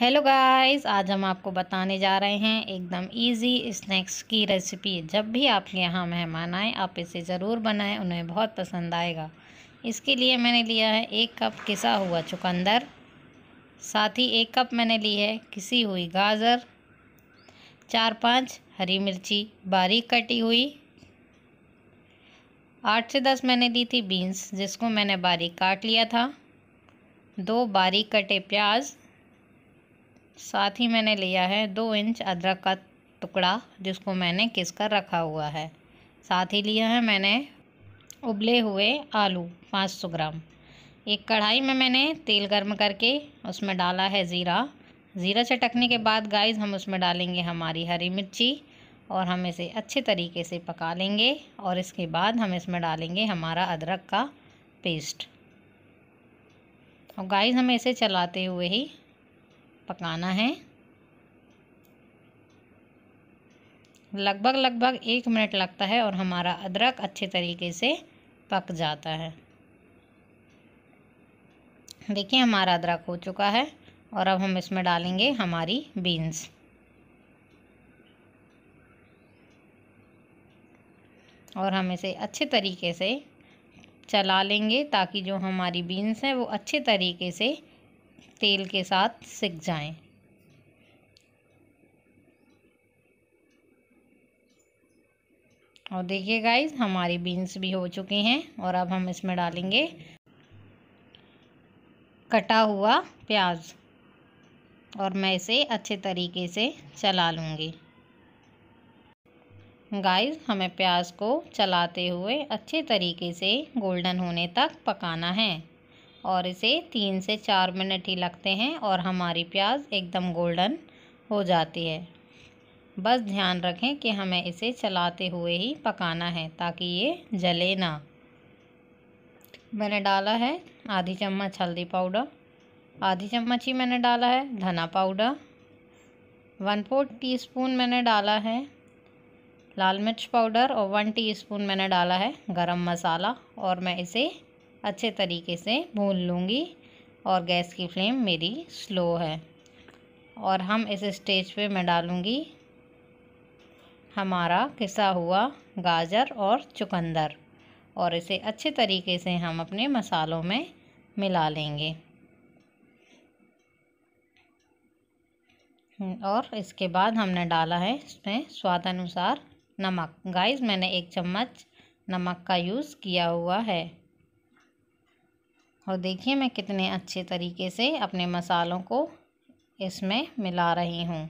Hello guys आज हम आपको बताने जा रहे हैं एकदम इजी स्नैक्स की रेसिपी जब भी आपके यहाँ मेहमान आए आप इसे ज़रूर बनाएं उन्हें बहुत पसंद आएगा इसके लिए मैंने लिया है एक कप किसा हुआ चुकंदर साथ ही एक कप मैंने ली है किसी हुई गाजर चार पांच हरी मिर्ची बारीक कटी हुई आठ से दस मैंने ली थी बीन्स जिसको मैंने बारीक काट लिया था दो बारीक कटे प्याज़ साथ ही मैंने लिया है दो इंच अदरक का टुकड़ा जिसको मैंने किस कर रखा हुआ है साथ ही लिया है मैंने उबले हुए आलू पाँच सौ ग्राम एक कढ़ाई में मैंने तेल गर्म करके उसमें डाला है ज़ीरा ज़ीरा चटकने के बाद गाइस हम उसमें डालेंगे हमारी हरी मिर्ची और हम इसे अच्छे तरीके से पका लेंगे और इसके बाद हम इसमें डालेंगे हमारा अदरक का पेस्ट और गाइस हमें इसे चलाते हुए ही पकाना है लगभग लगभग एक मिनट लगता है और हमारा अदरक अच्छे तरीके से पक जाता है देखिए हमारा अदरक हो चुका है और अब हम इसमें डालेंगे हमारी बीन्स और हम इसे अच्छे तरीके से चला लेंगे ताकि जो हमारी बीन्स हैं वो अच्छे तरीके से तेल के साथ सिक जाएं। और देखिए गाइस हमारी बीन्स भी हो चुके हैं और अब हम इसमें डालेंगे कटा हुआ प्याज और मैं इसे अच्छे तरीके से चला लूँगी गाइस हमें प्याज को चलाते हुए अच्छे तरीके से गोल्डन होने तक पकाना है और इसे तीन से चार मिनट ही लगते हैं और हमारी प्याज एकदम गोल्डन हो जाती है बस ध्यान रखें कि हमें इसे चलाते हुए ही पकाना है ताकि ये जले ना मैंने डाला है आधी चम्मच हल्दी पाउडर आधी चम्मच ही मैंने डाला है धना पाउडर वन फोर्थ टीस्पून मैंने डाला है लाल मिर्च पाउडर और वन टीस्पून मैंने डाला है गरम मसाला और मैं इसे अच्छे तरीके से भून लूँगी और गैस की फ्लेम मेरी स्लो है और हम इस स्टेज पे मैं डालूँगी हमारा किसा हुआ गाजर और चुकंदर और इसे अच्छे तरीके से हम अपने मसालों में मिला लेंगे और इसके बाद हमने डाला है इसमें स्वाद अनुसार नमक गाइस मैंने एक चम्मच नमक का यूज़ किया हुआ है और देखिए मैं कितने अच्छे तरीके से अपने मसालों को इसमें मिला रही हूँ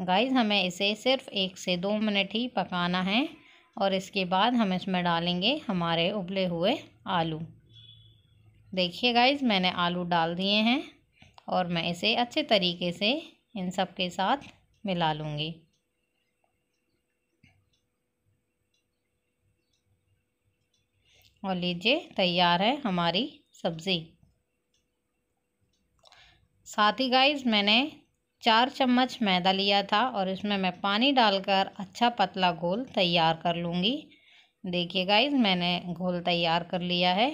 गाइस हमें इसे सिर्फ एक से दो मिनट ही पकाना है और इसके बाद हम इसमें डालेंगे हमारे उबले हुए आलू देखिए गाइस मैंने आलू डाल दिए हैं और मैं इसे अच्छे तरीके से इन सब के साथ मिला लूँगी और लीजिए तैयार है हमारी सब्ज़ी साथ ही गाइस मैंने चार चम्मच मैदा लिया था और इसमें मैं पानी डालकर अच्छा पतला घोल तैयार कर लूँगी देखिए गाइस मैंने घोल तैयार कर लिया है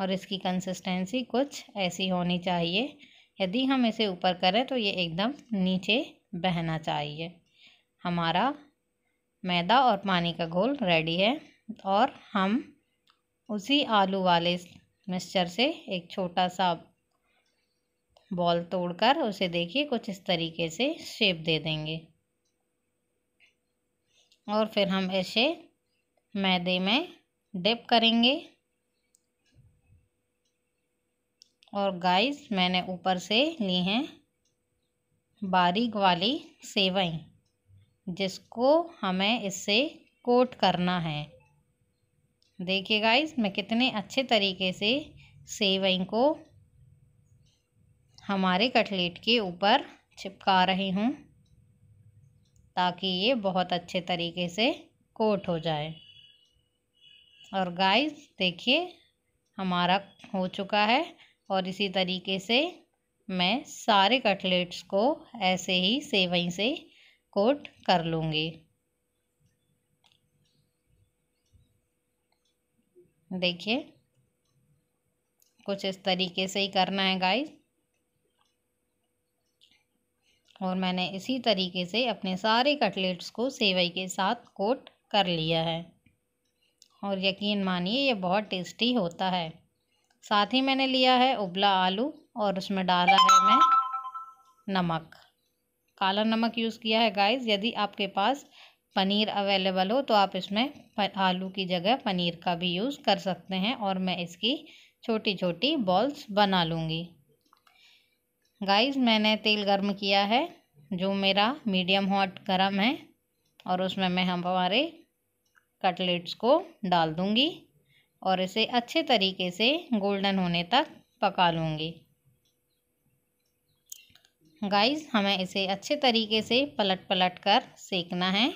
और इसकी कंसिस्टेंसी कुछ ऐसी होनी चाहिए यदि हम इसे ऊपर करें तो ये एकदम नीचे बहना चाहिए हमारा मैदा और पानी का घोल रेडी है और हम उसी आलू वाले मिक्सचर से एक छोटा सा बॉल तोड़कर उसे देखिए कुछ इस तरीके से शेप दे देंगे और फिर हम इसे मैदे में डिप करेंगे और गाइस मैंने ऊपर से ली हैं बारीक वाली सेवई जिसको हमें इससे कोट करना है देखिए गाइस मैं कितने अच्छे तरीके से सेवई को हमारे कटलेट के ऊपर चिपका रही हूँ ताकि ये बहुत अच्छे तरीके से कोट हो जाए और गाइस देखिए हमारा हो चुका है और इसी तरीके से मैं सारे कटलेट्स को ऐसे ही सेवई से कोट कर लूँगी देखिए कुछ इस तरीके से ही करना है गाइस और मैंने इसी तरीके से अपने सारे कटलेट्स को सेवई के साथ कोट कर लिया है और यकीन मानिए ये बहुत टेस्टी होता है साथ ही मैंने लिया है उबला आलू और उसमें डाला है मैं नमक काला नमक यूज़ किया है गाइस यदि आपके पास पनीर अवेलेबल हो तो आप इसमें आलू की जगह पनीर का भी यूज़ कर सकते हैं और मैं इसकी छोटी छोटी बॉल्स बना लूँगी गाइस मैंने तेल गर्म किया है जो मेरा मीडियम हॉट गर्म है और उसमें मैं हम हमारे कटलेट्स को डाल दूँगी और इसे अच्छे तरीके से गोल्डन होने तक पका लूँगी गाइस हमें इसे अच्छे तरीके से पलट पलट कर सेकना है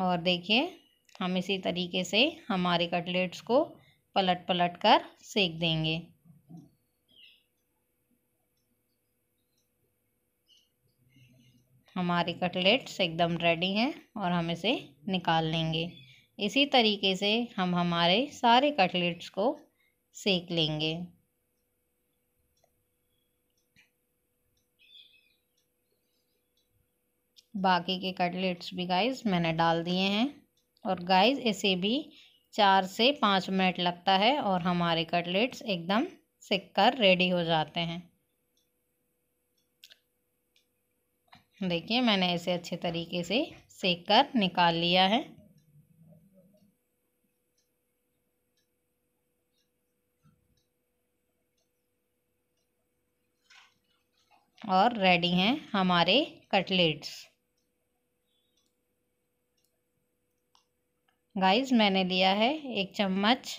और देखिए हम इसी तरीके से हमारे कटलेट्स को पलट पलट कर सेक देंगे हमारे कटलेट्स एकदम रेडी हैं और हम इसे निकाल लेंगे इसी तरीके से हम हमारे सारे कटलेट्स को सेक लेंगे बाकी के कटलेट्स भी गाइस मैंने डाल दिए हैं और गाइस इसे भी चार से पाँच मिनट लगता है और हमारे कटलेट्स एकदम सिक कर रेडी हो जाते हैं देखिए मैंने इसे अच्छे तरीके से सेक कर निकाल लिया है और रेडी हैं हमारे कटलेट्स गाइस मैंने लिया है एक चम्मच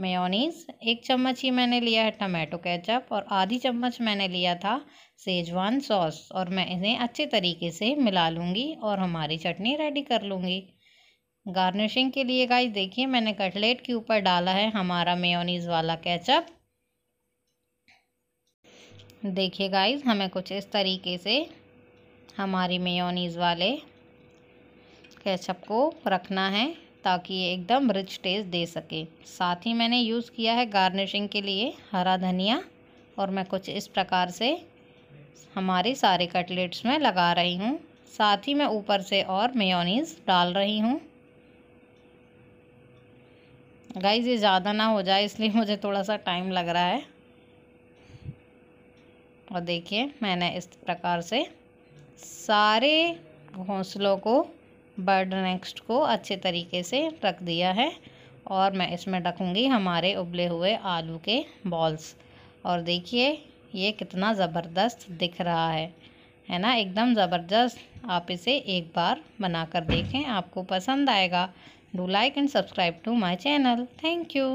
मेयोनीज़ एक चम्मच ही मैंने लिया है टमाटो केचप और आधी चम्मच मैंने लिया था सेजवान सॉस और मैं इन्हें अच्छे तरीके से मिला लूँगी और हमारी चटनी रेडी कर लूँगी गार्निशिंग के लिए गाइस देखिए मैंने कटलेट के ऊपर डाला है हमारा मेयोनीज़ वाला केचप देखिए गाइस हमें कुछ इस तरीके से हमारी मेयोनीज़ वाले केचप को रखना है ताकि ये एकदम रिच टेस्ट दे सके साथ ही मैंने यूज़ किया है गार्निशिंग के लिए हरा धनिया और मैं कुछ इस प्रकार से हमारे सारे कटलेट्स में लगा रही हूँ साथ ही मैं ऊपर से और मेयोनीज़ डाल रही हूँ गाइज ये ज़्यादा ना हो जाए इसलिए मुझे थोड़ा सा टाइम लग रहा है और देखिए मैंने इस प्रकार से सारे घोंसलों को बर्ड नेक्स्ट को अच्छे तरीके से रख दिया है और मैं इसमें रखूँगी हमारे उबले हुए आलू के बॉल्स और देखिए ये कितना ज़बरदस्त दिख रहा है है ना एकदम ज़बरदस्त आप इसे एक बार बना कर देखें आपको पसंद आएगा do like and subscribe to my channel thank you